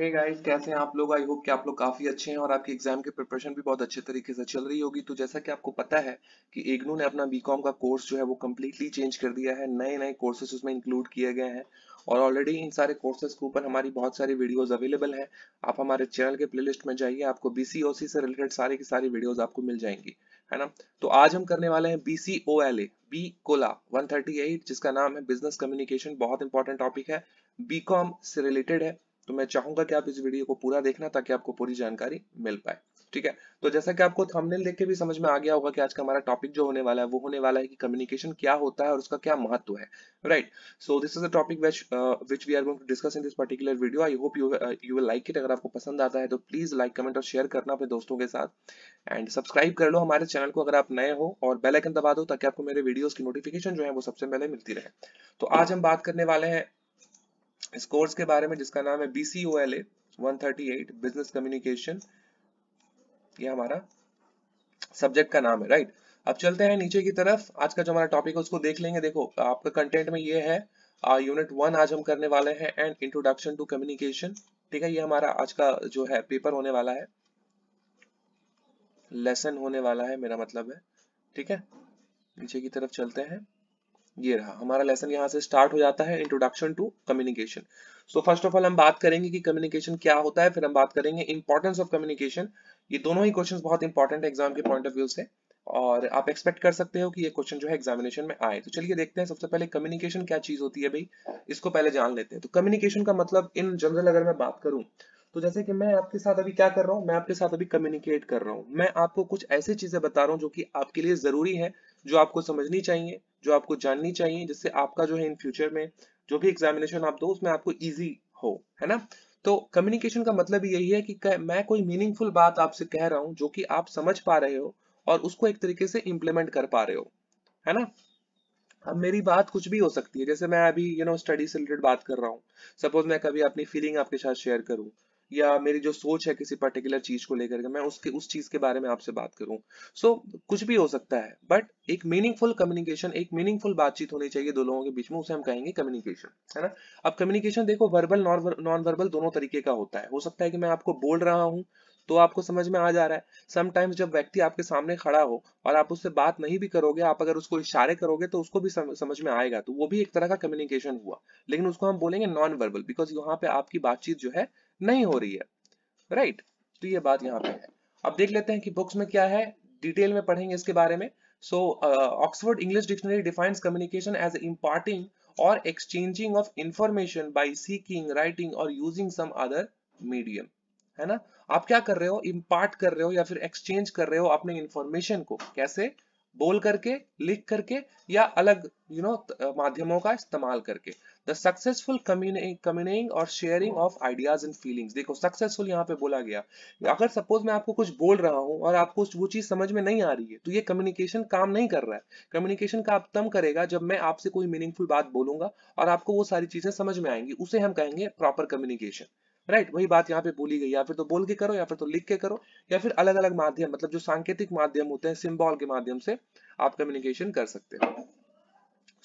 हे hey guys कैसे हैं आप लोग आई होप कि आप लोग काफी अच्छे हैं और आपकी एग्जाम की प्रिपरेशन भी बहुत अच्छे तरीके से चल रही होगी तो जैसा कि आपको पता है कि इग्नू ने अपना बीकॉम का कोर्स जो है वो कम्प्लीटली चेंज कर दिया है नए नए कोर्सेज उसमें इंक्लूड किए गए हैं और ऑलरेडी इन सारे कोर्सेज के ऊपर हमारी बहुत सारी वीडियोज अवेलेबल है आप हमारे चैनल के प्ले में जाइए आपको बीसीओसी से रिलेटेड सारी की सारी वीडियोज आपको मिल जाएंगी है ना तो आज हम करने वाले हैं बीसीओएलए बी कोला 138 जिसका नाम है बिजनेस कम्युनिकेशन बहुत इंपॉर्टेंट टॉपिक है बीकॉम से रिलेटेड है तो मैं चाहूंगा कि आप इस वीडियो को पूरा देखना ताकि आपको पूरी जानकारी मिल पाए ठीक है तो जैसा कि आपको थंबनेल देख के भी समझ में आ गया होगा कि आज का हमारा टॉपिक जो होने वाला है वो होने वाला है कि कम्युनिकेशन क्या होता है और उसका क्या महत्व है right so this is a topic which we are going to discuss in this particular video I hope you you will like it अगर आपको पसंद आता है तो प्लीज लाइक कमेंट और शेयर करना अपने दोस्तों के साथ एंड सब्सक्राइब कर लो हमारे चैनल को अगर आप नए हो और बेल आइकन दबा दो ताकि आपको मेरे वीडियोस की नोटिफिकेशन जो है वो सबसे पहले मिलती रहे तो आज हम बात करने वाले हैं इस कोर्स के बारे में जिसका नाम है बी 138 बिजनेस कम्युनिकेशन ये हमारा सब्जेक्ट का नाम है राइट अब चलते हैं नीचे की तरफ आज का जो हमारा टॉपिक है उसको देख लेंगे देखो आपका कंटेंट में ये है यूनिट वन आज हम करने वाले हैं एंड इंट्रोडक्शन टू कम्युनिकेशन ठीक है ये हमारा आज का जो है पेपर होने वाला है लेसन होने वाला है मेरा मतलब है ठीक है नीचे की तरफ चलते हैं ये रहा हमारा लेसन यहाँ से स्टार्ट हो जाता है introduction to communication so first of all हम बात करेंगे कि कम्युनिकेशन क्या होता है फिर हम बात करेंगे इंपॉर्टेंस ऑफ कम्युनिकेशन ये दोनों ही क्वेश्चन बहुत इंपॉर्टेंट है एग्जाम के पॉइंट ऑफ व्यू से और आप एक्सपेक्ट कर सकते हो कि ये क्वेश्चन जो है एग्जामिनेशन में आए तो चलिए देखते हैं सबसे पहले कम्युनिकेशन क्या चीज होती है भाई इसको पहले जान लेते हैं तो कम्युनिकेशन का मतलब इन जनरल अगर मैं बात करूं तो जैसे कि मैं आपके साथ अभी क्या कर रहा हूँ मैं आपके साथ अभी कम्युनिकेट कर रहा हूँ मैं आपको कुछ ऐसी चीजें बता रहा हूँ जो कि आपके लिए जरूरी है जो आपको समझनी चाहिए जो आपको जाननी चाहिए जिससे आपका जो है इन फ्यूचर में जो भी एग्जामिनेशन आप दो उसमें आपको ईजी हो है ना तो कम्युनिकेशन का मतलब यही है कि मैं कोई मीनिंगफुल बात आपसे कह रहा हूँ जो कि आप समझ पा रहे हो और उसको एक तरीके से इम्प्लीमेंट कर पा रहे हो है ना अब मेरी बात कुछ भी हो सकती है जैसे मैं अभी यू नो स्टडी से रिलेटेड बात कर रहा हूँ सपोज मैं कभी अपनी फीलिंग आपके साथ शेयर करूँ या मेरी जो सोच है किसी पर्टिकुलर चीज को लेकर मैं उसके उस चीज के बारे में आपसे बात करूं सो so, कुछ भी हो सकता है बट एक मीनिंगफुल कम्युनिकेशन एक मीनिंगफुल बातचीत होनी चाहिए दो लोगों के बीच में उसे हम कहेंगे कम्युनिकेशन है ना अब कम्युनिकेशन देखो वर्बल नॉन वर्बल दोनों तरीके का होता है हो सकता है कि मैं आपको बोल रहा हूँ तो आपको समझ में आ जा रहा है समटाइम्स जब व्यक्ति आपके सामने खड़ा हो और आप उससे बात नहीं भी करोगे आप अगर उसको इशारे करोगे तो उसको भी समझ में आएगा तो वो भी एक तरह का कम्युनिकेशन हुआ लेकिन उसको हम बोलेंगे नॉन वर्बल बिकॉज यहाँ पे आपकी बातचीत जो है नहीं हो रही है राइट right? तो ये बात यहाँ पे है अब देख लेते हैं कि बुक्स में क्या है डिटेल में पढ़ेंगे इसके बारे में so Oxford English dictionary defines communication as imparting और exchanging of information by seeking writing और यूजिंग सम अदर मीडियम है ना आप क्या कर रहे हो इम्पार्ट कर रहे हो या फिर एक्सचेंज कर रहे हो अपने इंफॉर्मेशन को कैसे बोल करके लिख करके या अलग यू नो माध्यमों का इस्तेमाल करके द सक्सेसफुल कम्युनिंग और sharing of ideas and feelings देखो सक्सेसफुल यहाँ पे बोला गया अगर सपोज मैं आपको कुछ बोल रहा हूँ और आपको वो चीज समझ में नहीं आ रही है तो ये कम्युनिकेशन काम नहीं कर रहा है कम्युनिकेशन का आप तम करेगा जब मैं आपसे कोई मीनिंगफुल बात बोलूंगा और आपको वो सारी चीजें समझ में आएंगी उसे हम कहेंगे प्रॉपर कम्युनिकेशन राइट वही बात यहाँ पे बोली गई या फिर तो बोल के करो या फिर तो लिख के करो या फिर अलग अलग माध्यम मतलब जो सांकेतिक माध्यम होते हैं सिम्बॉल के माध्यम से आप कम्युनिकेशन कर सकते हो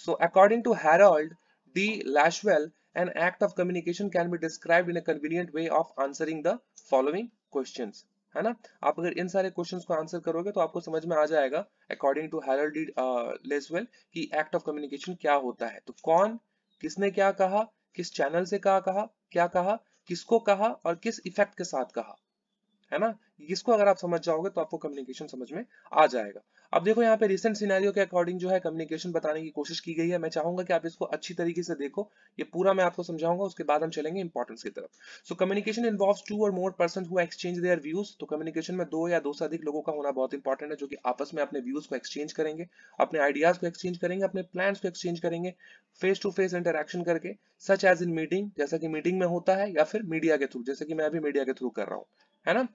so according to Harold D Lasswell an act of communication can be described in a convenient way of answering the following questions है ना आप अगर इन सारे क्वेश्चंस को आंसर करोगे तो आपको समझ में आ जाएगा अकॉर्डिंग टू हेरल्ड लेसवेल कि एक्ट ऑफ कम्युनिकेशन क्या होता है तो कौन किसने क्या कहा किस चैनल से कहा कहा क्या कहा किसको कहा और किस इफेक्ट के साथ कहा है ना इसको अगर आप समझ जाओगे तो आपको कम्युनिकेशन समझ में आ जाएगा अब देखो यहाँ पे रिसेंट सिनेरियो के अकॉर्डिंग जो है कम्युनिकेशन बताने की कोशिश की गई है मैं चाहूंगा कि आप इसको अच्छी तरीके से देखो ये पूरा मैं आपको समझाऊंगा उसके बाद हम चलेंगे इंपॉर्टेंस की तरफ सो कम्युनिकेशन इन्वॉल्व टू और more person who exchange their views तो कम्युनिकेशन में दो या दो से अधिक लोगों का होना बहुत इंपॉर्टेंट है जो कि आपस में अपने व्यूज को एक्सचेंज करेंगे अपने आइडियाज को एक्सचेंज करेंगे अपने प्लान को एक्सचेंज करेंगे फेस टू फेस इंटरेक्शन करके सच एज इन मीटिंग जैसा कि मीटिंग में होता है या फिर मीडिया के थ्रू जैसे कि मैं अभी मीडिया के थ्रू कर रहा हूँ है ना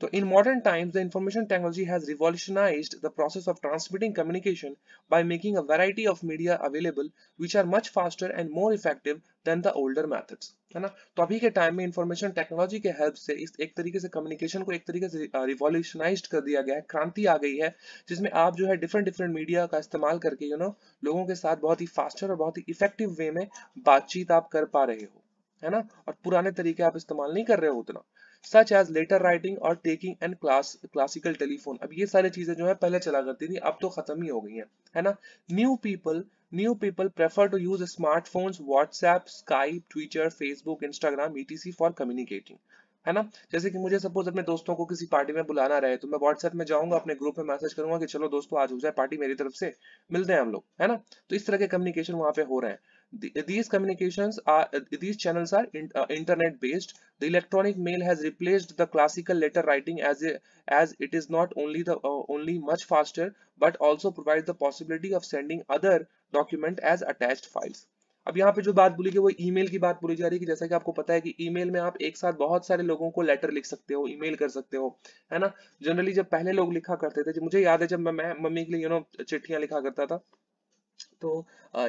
तो in modern times the information technology has revolutionised the process of transmitting communication by making a variety of media available which are much faster and more effective than the older methods है ना तो अभी के time में information technology के help से इस एक तरीके से कम्युनिकेशन को एक तरीके से रिवॉल्यूशनाइज्ड कर दिया गया है क्रांति आ गई है जिसमें आप जो है डिफरेंट डिफरेंट मीडिया का इस्तेमाल करके यू नो लोगों के साथ बहुत ही फास्टर और बहुत ही इफेक्टिव वे में बातचीत आप कर पा रहे हो है ना और पुराने तरीके आप इस्तेमाल नहीं कर रहे हो उतना सच एज लेटर राइटिंग और taking and class classical telephone अब ये सारी चीजें जो है पहले चला करती थी अब तो खत्म ही हो गई हैं है ना new people new people prefer to use smartphones whatsapp skype twitter facebook instagram etc for communicating है ना जैसे कि मुझे सपोज अपने दोस्तों को किसी पार्टी में बुलाना रहे तो मैं व्हाट्सएप में जाऊंगा अपने ग्रुप में मैसेज करूंगा कि चलो दोस्तों आज हो जाए पार्टी मेरी तरफ से मिलते हैं हम लोग है ना तो इस तरह के कम्युनिकेशन वहां पे हो रहे हैं the, these communications are these channels are in, uh, internet based the electronic mail has replaced the classical letter writing as a, as it is not only the uh, only much faster but also provides the possibility of sending other document as attached files अब यहाँ पे जो बात बोली गई वो email की बात बोली जा रही है कि जैसा कि आपको पता है कि ईमेल में आप एक साथ बहुत सारे लोगों को लेटर लिख सकते हो ईमेल कर सकते हो है ना जनरली जब पहले लोग लिखा करते थे मुझे याद है जब मैं मम्मी के लिए यू नो चिट्ठियां लिखा करता था तो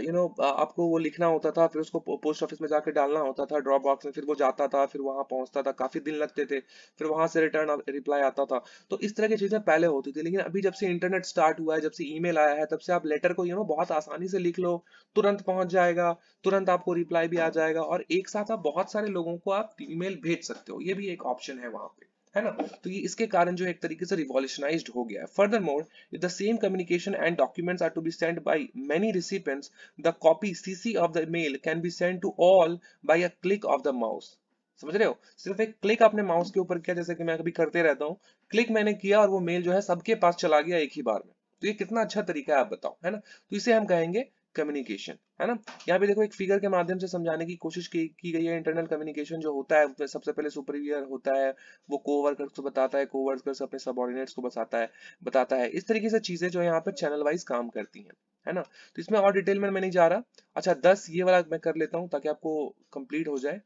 यू नो आपको वो लिखना होता था फिर उसको पोस्ट ऑफिस में जाकर डालना होता था ड्रॉप बॉक्स में फिर वो जाता था फिर वहां पहुंचता था काफ़ी दिन लगते थे फिर वहां से रिटर्न रिप्लाई आता था तो इस तरह की चीज़ें पहले होती थी लेकिन अभी जब से इंटरनेट स्टार्ट हुआ है जब से ई आया है तब से आप लेटर को यू नो बहुत आसानी से लिख लो तुरंत पहुंच जाएगा तुरंत आपको रिप्लाई भी आ जाएगा और एक साथ आप बहुत सारे लोगों को आप ई भेज सकते हो ये भी एक ऑप्शन है वहां पे है ना तो ये इसके कारण जो है एक तरीके से रिवोल्यूशनाइज हो गया है furthermore the same communication and documents are to be send by many recipients the copy CC of the mail can be send to all by a click of the mouse समझ रहे हो सिर्फ एक click आपने mouse के ऊपर किया जैसे कि मैं कभी करते रहता हूँ क्लिक मैंने किया और वो मेल जो है सबके पास चला गया एक ही बार में तो ये कितना अच्छा तरीका है आप बताओ है ना तो इसे हम कहेंगे कम्युनिकेशन है ना यहाँ पे देखो एक फिगर के माध्यम से समझाने की कोशिश की, की गई है इंटरनल कम्युनिकेशन जो होता है सबसे पहले सुपरवियर होता है वो कोवर्कर्स को बताता है कोवर्कर्स अपने सबॉर्डिनेट्स को बताता है बताता है इस तरीके से चीजें जो यहाँ पे चैनल वाइज काम करती है है ना तो इसमें और डिटेल में मैं नहीं जा रहा अच्छा दस ये वाला मैं कर लेता हूँ ताकि आपको कंप्लीट हो जाए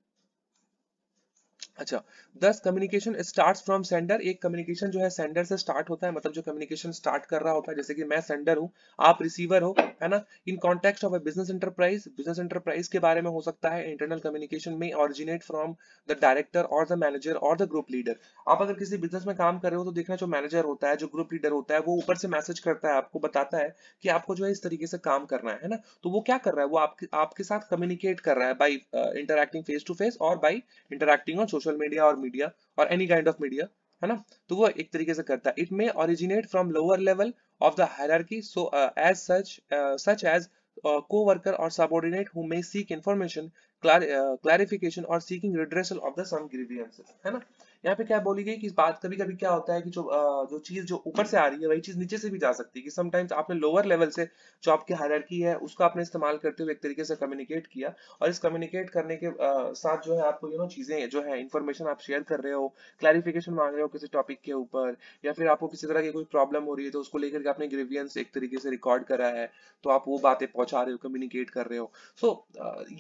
अच्छा thus communication start from sender एक कम्युनिकेशन जो है सेंडर से स्टार्ट होता है मतलब जो कम्युनिकेशन स्टार्ट कर रहा होता है जैसे कि मैं सेंडर हूँ आप रिसीवर हो है ना in context of a business enterprise business enterprise के बारे में हो सकता है इंटरनल कम्युनिकेशन में ऑरिजिनेट फ्रॉम द डायरेक्टर और द मैनेजर और द ग्रुप लीडर आप अगर किसी बिजनेस में काम कर रहे हो तो देखना जो मैनेजर होता है जो ग्रुप लीडर होता है वो ऊपर से मैसेज करता है आपको बताता है कि आपको जो है इस तरीके से काम करना है ना तो वो क्या कर रहा है वो आपके आपके साथ कम्युनिकेट कर रहा है by interacting face to face और बाई इंटरक्टिंग और सोशल मीडिया और मीडिया और एनी काइंड ऑफ मीडिया है ना तो वो एक तरीके से करता है it may originate from lower level of the hierarchy so as such such as coworker और सबऑर्डिनेट हु मे क्लैरिफिकेशन और seeking redressal of the some grievances है ना यहाँ पे क्या बोली गई कि इस बात कभी कभी क्या होता है कि जो जो चीज जो ऊपर से आ रही है वही चीज नीचे से भी जा सकती है कि समटाइम्स आपने लोअर लेवल से जो आपकी हायरकी है उसको आपने इस्तेमाल करते हुए एक तरीके से कम्युनिकेट किया और इस कम्युनिकेट करने के साथ जो है आपको यू नो चीजें जो है इन्फॉर्मेशन आप शेयर कर रहे हो क्लैरिफिकेशन मांग रहे हो किसी टॉपिक के ऊपर या फिर आपको किसी तरह की कोई प्रॉब्लम हो रही है तो उसको लेकर आपने ग्रेवियंस एक तरीके से रिकॉर्ड करा है तो आप वो बातें पहुंचा रहे हो कम्युनिकेट कर रहे हो सो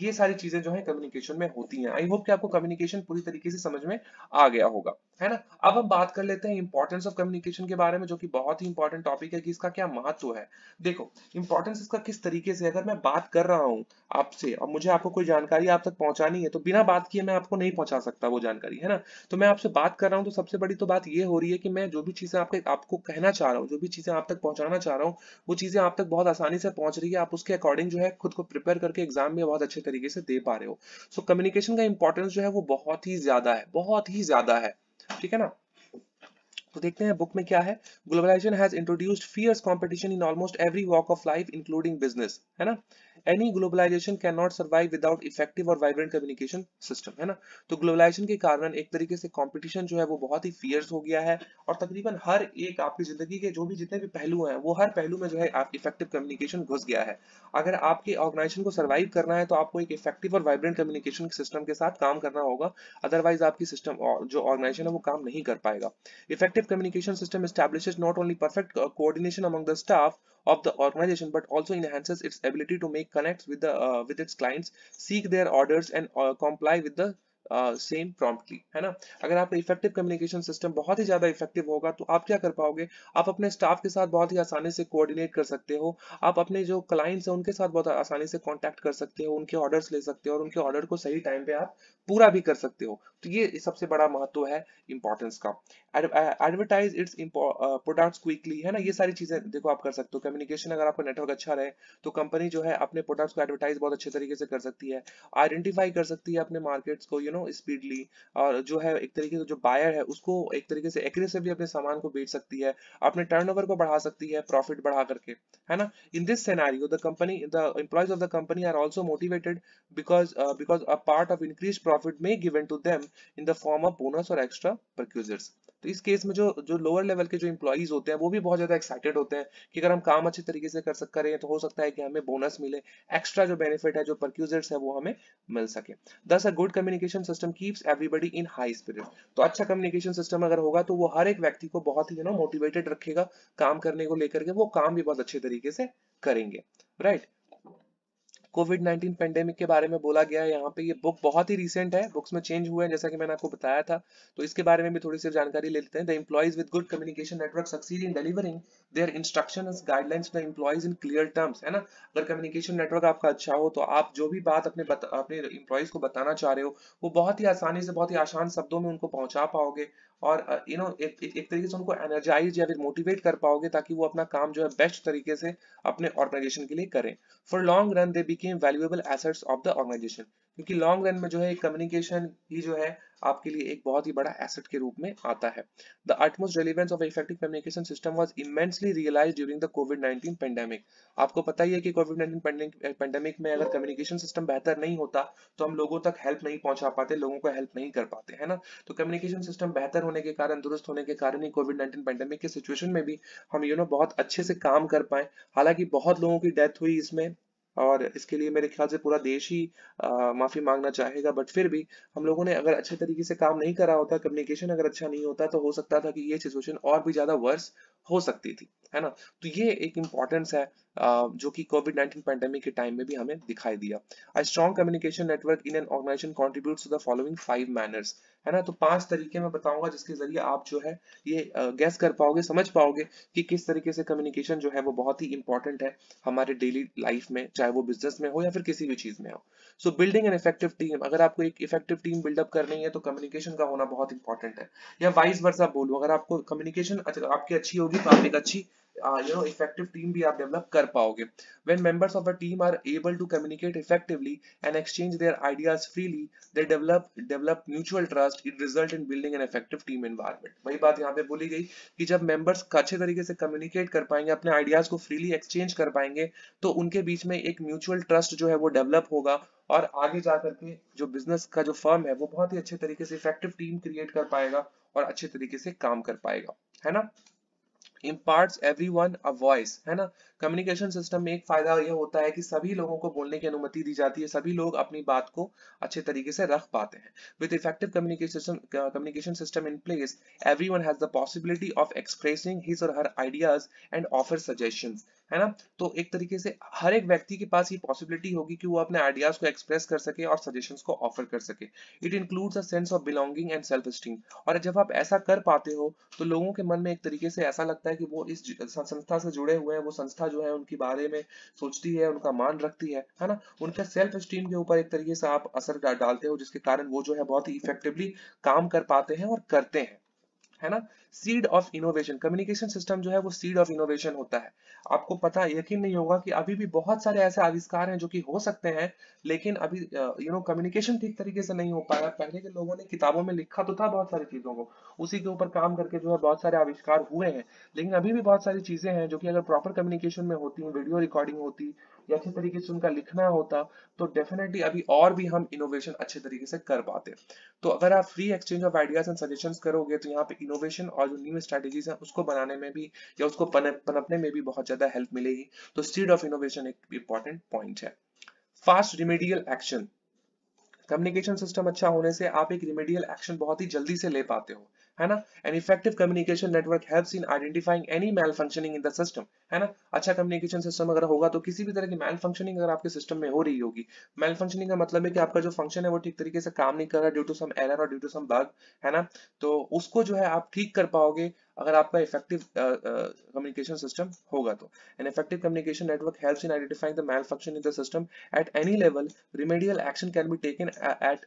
ये सारी चीजें जो है कम्युनिकेशन में होती हैं आई होप कि आपको कम्युनिकेशन पूरी तरीके से समझ में आ गया होगा है ना अब हम बात कर लेते हैं इंपॉर्टेंस ऑफ कम्युनिकेशन के बारे में जो कि बहुत ही इंपॉर्टेंट टॉपिक है कि इसका क्या महत्व है देखो इंपॉर्टेंस इसका किस तरीके से अगर मैं बात कर रहा हूँ आपसे और मुझे आपको कोई जानकारी आप तक पहुंचानी है तो बिना बात किए मैं आपको नहीं पहुंचा सकता वो जानकारी है ना तो मैं आपसे बात कर रहा हूँ तो सबसे बड़ी तो बात ये हो रही है कि मैं जो भी चीजें आपके आपको कहना चाह रहा हूँ जो भी चीजें आप तक पहुंचाना चाह रहा हूँ वो चीजें आप तक बहुत आसानी से पहुंच रही है आप उसके अकॉर्डिंग जो है खुद को प्रिपेयर करके एग्जाम में बहुत अच्छे तरीके से दे पा रहे हो सो कम्युनिकेशन का इंपॉर्टेंस जो है वो बहुत ही ज्यादा है बहुत ही ज्यादा ठीक है ना तो देखते हैं बुक में क्या है globalisation has introduced fierce competition in almost every walk of life including business है ना any globalisation can not survive without effective और वाइब्रेंट कम्युनिकेशन सिस्टम है ना तो ग्लोबलाइजेशन के कारण एक तरीके से कंपटीशन जो है वो बहुत ही फियर्स हो गया है और तकरीबन हर एक आपकी जिंदगी के जो भी जितने भी पहलू हैं वो हर पहलू में जो है आप इफेक्टिव कम्युनिकेशन घुस गया है अगर आपके ऑर्गेनाइजेशन को सर्वाइव करना है तो आपको एक इफेक्टिव और वाइब्रेंट कम्युनिकेशन सिस्टम के साथ काम करना होगा अदरवाइज आपकी सिस्टम जो ऑर्गेनाइजेशन है वो काम नहीं कर पाएगा effective communication system establishes not only perfect uh, coordination among the staff of the organization but also enhances its ability to make connects with the uh, with its clients seek their orders and uh, comply with the same uh, promptly है ना अगर आपका effective communication system बहुत ही ज्यादा effective होगा तो आप क्या कर पाओगे आप अपने स्टाफ के साथ बहुत ही आसानी से कोऑर्डिनेट कर सकते हो आप अपने जो क्लाइंट्स हैं उनके साथ बहुत आसानी से कांटेक्ट कर सकते हो उनके ऑर्डर्स ले सकते हो और उनके ऑर्डर को सही टाइम पे आप पूरा भी कर सकते हो तो ये सबसे बड़ा महत्व है इंपॉर्टेंस का एडवर्टाइज इट्स प्रोडक्ट्स क्विकली है ना ये सारी चीजें देखो आप कर सकते हो कम्युनिकेशन अगर आपका नेटवर्क अच्छा रहे तो कंपनी जो है अपने प्रोडक्ट्स को एडवर्टाइज बहुत अच्छे तरीके से कर सकती है आइडेंटिफाई कर सकती है अपने मार्केट्स को यू नो स्पीडली और जो है एक तरीके से जो बायर है उसको एक तरीके से एग्रेसिवली अपने सामान को बेच सकती है अपने टर्न को बढ़ा सकती है प्रॉफिट बढ़ा करके है ना in this scenario the company the employees of the company are also motivated because uh, because a part of increased profit may given to them in the form of bonus or extra तो इस case में जो जो lower level के जो employees होते हैं वो भी बहुत ज्यादा एक्साइटेड होते हैं कि अगर हम काम अच्छे तरीके से कर सक हैं तो हो सकता है कि हमें बोनस मिले एक्स्ट्रा जो बेनिफिट है जो परक्यूजर्स है वो हमें मिल सके thus a good communication system keeps everybody in high spirit तो अच्छा कम्युनिकेशन सिस्टम अगर होगा तो वो हर एक व्यक्ति को बहुत ही मोटिवेटेड रखेगा काम करने को लेकर के वो काम भी बहुत अच्छे तरीके से करेंगे right right? Covid nineteen pandemic के बारे में बोला गया है यहाँ पे ये बुक बहुत ही रिसेंट है बुक्स में चेंज हुए हैं जैसा कि मैंने आपको बताया था तो इसके बारे में भी थोड़ी सी जानकारी ले लेते हैं the employees with good communication network succeed in delivering their instruction guidelines the employees in clear terms है ना अगर कम्युनिकेशन नेटवर्क आपका अच्छा हो तो आप जो भी बात अपने बत, अपने एम्प्लॉयज को बताना चाह रहे हो वो बहुत ही आसानी से बहुत ही आसान शब्दों में उनको पहुंचा पाओगे और यू नो एक एक तरीके से उनको एनर्जाइज या फिर मोटिवेट कर पाओगे ताकि वो अपना काम जो है बेस्ट तरीके से अपने ऑर्गेनाइजेशन के लिए करें for long run they became valuable assets of the organisation क्योंकि लॉन्ग रन में जो है कम्युनिकेशन ही जो है आपके लिए एक बहुत ही बड़ा एसेट के रूप में आता है the utmost relevance of effective communication system was immensely realise during the Covid 19 pandemic आपको पता ही है कि कोविड 19 पेंडेमिक में अगर कम्युनिकेशन सिस्टम बेहतर नहीं होता तो हम लोगों तक हेल्प नहीं पहुंचा पाते लोगों को हेल्प नहीं कर पाते है ना तो कम्युनिकेशन सिस्टम बेहतर होने के कारण दुरुस्त होने के कारण ही कोविड नाइन्टीन पेंडेमिक के सिचुएशन में भी हम यू नो बहुत अच्छे से काम कर पाए हालांकि बहुत लोगों की डेथ हुई इसमें और इसके लिए मेरे ख्याल से पूरा देश ही आ, माफी मांगना चाहेगा बट फिर भी हम लोगों ने अगर अच्छे तरीके से काम नहीं करा होता कम्युनिकेशन अगर अच्छा नहीं होता तो हो सकता था कि ये सिचुएशन और भी ज्यादा वर्स हो सकती थी है ना तो ये एक इम्पॉर्टेंस है जो कि कोविड नाइनटीन पैंडेमिक के टाइम में भी हमें दिखाई दिया a strong communication network in an organisation contribute to the following five manners है ना तो पांच तरीके मैं बताऊंगा जिसके जरिए आप जो है ये गैस कर पाओगे समझ पाओगे कि किस तरीके से कम्युनिकेशन जो है वो बहुत ही इंपॉर्टेंट है हमारे डेली लाइफ में चाहे वो बिजनेस में हो या फिर किसी भी चीज में हो so building an effective team अगर आपको एक इफेक्टिव टीम बिल्डअप करनी है तो कम्युनिकेशन का होना बहुत इंपॉर्टेंट है या वाइस वर्सा बोलो अगर आपको कम्युनिकेशन आपकी अच्छी होगी तो आप एक अच्छी यू नो इफेक्टिव टीम भी आप डेवलप कर पाओगे when members of a team are able to communicate effectively and exchange their ideas freely they develop develop mutual trust it result in building an effective team environment वही बात यहाँ पे बोली गई कि जब मेंबर्स अच्छे तरीके से कम्युनिकेट कर पाएंगे अपने आइडियाज को फ्रीली एक्सचेंज कर पाएंगे तो उनके बीच में एक म्यूचुअल ट्रस्ट जो है वो डेवलप होगा और आगे जा करके जो बिजनेस का जो फर्म है वो बहुत ही अच्छे तरीके से इफेक्टिव टीम क्रिएट कर पाएगा और अच्छे तरीके से काम कर पाएगा है ना impart every one a voice है ना कम्युनिकेशन सिस्टम में एक फायदा यह होता है कि सभी लोगों को बोलने की अनुमति दी जाती है सभी लोग अपनी बात को अच्छे तरीके से रख पाते हैं with effective communication communication system in place every one has the possibility of expressing his और her ideas and offer suggestions है ना तो एक तरीके से हर एक व्यक्ति के पास ये पॉसिबिलिटी होगी कि वो अपने आइडियाज को एक्सप्रेस कर सके और सजेशन को ऑफर कर सके it includes a sense of belonging and self esteem और जब आप ऐसा कर पाते हो तो लोगों के मन में एक तरीके से ऐसा लगता है कि वो इस संस्था से जुड़े हुए हैं वो संस्था जो है उनके बारे में सोचती है उनका मान रखती है है ना उनके सेल्फ स्टीम के ऊपर एक तरीके से आप असर डालते हो जिसके कारण वो जो है बहुत ही इफेक्टिवली काम कर पाते हैं और करते हैं है ना seed of innovation communication system जो है वो सीड ऑफ इनोवेशन होता है आपको पता यकीन नहीं होगा कि अभी भी बहुत सारे ऐसे आविष्कार हैं जो कि हो सकते हैं लेकिन अभी यू नो कम्युनिकेशन ठीक तरीके से नहीं हो पाया पहले के लोगों ने किताबों में लिखा तो था बहुत सारी चीजों को उसी के ऊपर काम करके जो है बहुत सारे आविष्कार हुए हैं लेकिन अभी भी बहुत सारी चीजें हैं जो की अगर प्रॉपर कम्युनिकेशन में होती वीडियो रिकॉर्डिंग होती या अच्छे तरीके से उनका लिखना होता तो डेफिनेटली अभी और भी हम इनोवेशन अच्छे तरीके से कर पाते तो अगर आप free exchange of ideas and suggestion करोगे तो यहाँ पे इनोवेशन और जो न्यू स्ट्रेटेजीज हैं उसको बनाने में भी या उसको पनपने में भी बहुत ज़्यादा हेल्प मिलेगी तो सीड ऑफ इनोवेशन एक इंपॉर्टेंट पॉइंट है fast remedial action communication system अच्छा होने से आप एक रिमेडियल एक्शन बहुत ही जल्दी से ले पाते हो है ना an effective communication network helps in identifying any malfunctioning in the system है ना अच्छा कम्युनिकेशन सिस्टम अगर होगा तो किसी भी तरह की मेल फंक्शनिंग अगर आपके सिस्टम में हो रही होगी मेल फंक्शनिंग का मतलब है कि आपका जो फंक्शन है वो ठीक तरीके से काम नहीं कर रहा ड्यू टू सम एरर और ड्यू टू सम बग है ना तो उसको जो है आप ठीक कर पाओगे अगर आपका इफेक्टिव कम्युनिकेशन सिस्टम होगा तो an effective communication network helps in identifying the malfunction function in the system at any level remedial action can be taken at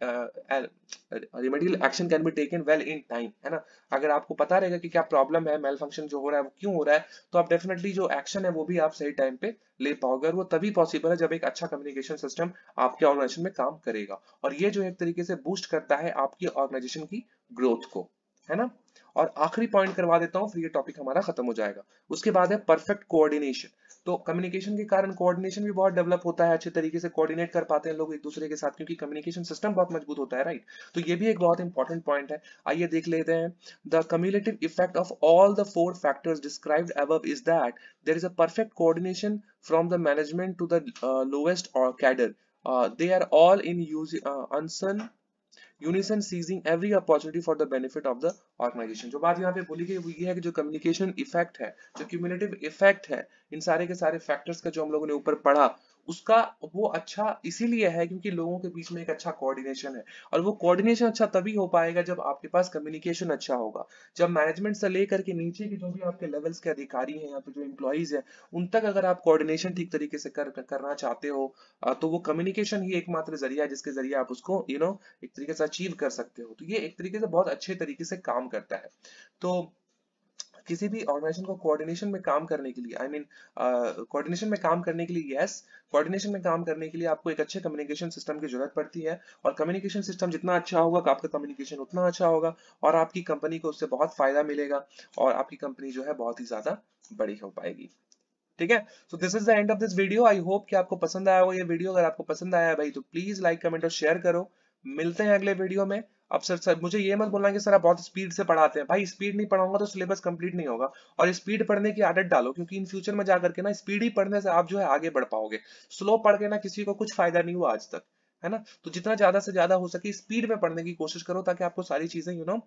remedial action can be taken well in time है ना अगर आपको पता रहेगा कि क्या प्रॉब्लम है function जो हो रहा है वो क्यों हो रहा है तो आप डेफिनेटली जो एक्शन है वो भी आप सही टाइम पे ले पाओगे और वो तभी पॉसिबल है जब एक अच्छा कम्युनिकेशन सिस्टम आपके ऑर्गेनाइजेशन में काम करेगा और ये जो एक तरीके से बूस्ट करता है आपकी ऑर्गेनाइजेशन की ग्रोथ को है ना और आखिरी पॉइंट करवा देता हूँ फिर ये टॉपिक हमारा खत्म हो जाएगा उसके बाद है परफेक्ट कोऑर्डिनेशन तो कम्युनिकेशन के कारण कोऑर्डिनेशन भी बहुत डेवलप होता है अच्छे तरीके से कोऑर्डिनेट कर पाते हैं लोग एक दूसरे के साथ क्योंकि कम्युनिकेशन सिस्टम बहुत मजबूत होता है राइट तो ये भी एक बहुत इंपॉर्टेंट पॉइंट है आइए देख लेते हैं the cumulative effect of all the four factors describe above is that there is a perfect coordination from the management to the lowest cadre they are all in use unison unison seizing every opportunity for the benefit of the organisation जो बात यहाँ पे बोली गई वो ये है कि जो कम्युनिकेशन इफेक्ट है जो क्यूमुलेटिव इफेक्ट है इन सारे के सारे फैक्टर्स का जो हम लोगों ने ऊपर पढ़ा उसका वो अच्छा इसीलिए है क्योंकि लोगों के बीच में एक अच्छा कोऑर्डिनेशन है और वो कोऑर्डिनेशन अच्छा तभी हो पाएगा जब आपके पास कम्युनिकेशन अच्छा होगा जब मैनेजमेंट से लेकर के नीचे के जो भी आपके लेवल्स के अधिकारी हैं या फिर जो एम्प्लॉयज हैं उन तक अगर आप कोऑर्डिनेशन ठीक तरीके से कर, करना चाहते हो तो वो कम्युनिकेशन ही एकमात्र जरिया है जिसके जरिए आप उसको यू you नो know, एक तरीके से अचीव कर सकते हो तो ये एक तरीके से बहुत अच्छे तरीके से काम करता है तो किसी भी ऑर्गेनाइजेशन को कोऑर्डिनेशन में काम करने के लिए आई मीन कोऑर्डिनेशन में काम करने के लिए यस कोऑर्डिनेशन में काम करने के लिए आपको एक अच्छे कम्युनिकेशन सिस्टम की जरूरत पड़ती है और कम्युनिकेशन सिस्टम जितना अच्छा होगा तो आपका कम्युनिकेशन उतना अच्छा होगा और आपकी कंपनी को उससे बहुत फायदा मिलेगा और आपकी कंपनी जो है बहुत ही ज्यादा बड़ी हो पाएगी ठीक है so this is the end of this video I hope कि आपको पसंद आया होगा ये वीडियो अगर आपको पसंद आया भाई तो प्लीज लाइक कमेंट और शेयर करो मिलते हैं अगले वीडियो में अब सर सर मुझे ये मत बोलना कि सर आप बहुत स्पीड से पढ़ाते हैं भाई स्पीड नहीं पढ़ाऊंगा तो सिलेबस कंप्लीट नहीं होगा और स्पीड पढ़ने की आदत डालो क्योंकि इन फ्यूचर में जाकर के ना स्पीड ही पढ़ने से आप जो है आगे बढ़ पाओगे स्लो पढ़ के ना किसी को कुछ फायदा नहीं हुआ आज तक है ना तो जितना ज्यादा से ज्यादा हो सके स्पीड में पढ़ने की कोशिश करो ताकि आपको सारी चीजें यू नो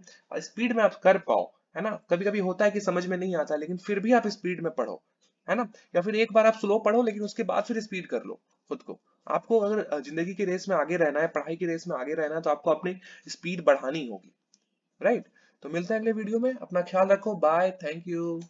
स्पीड में आप कर पाओ है ना कभी कभी होता है कि समझ में नहीं आता लेकिन फिर भी आप स्पीड में पढ़ो है ना या फिर एक बार आप स्लो पढ़ो लेकिन उसके बाद फिर स्पीड कर लो खुद को आपको अगर जिंदगी की रेस में आगे रहना है पढ़ाई की रेस में आगे रहना है तो आपको अपनी स्पीड बढ़ानी होगी राइट तो मिलते हैं अगले वीडियो में अपना ख्याल रखो बाय थैंक यू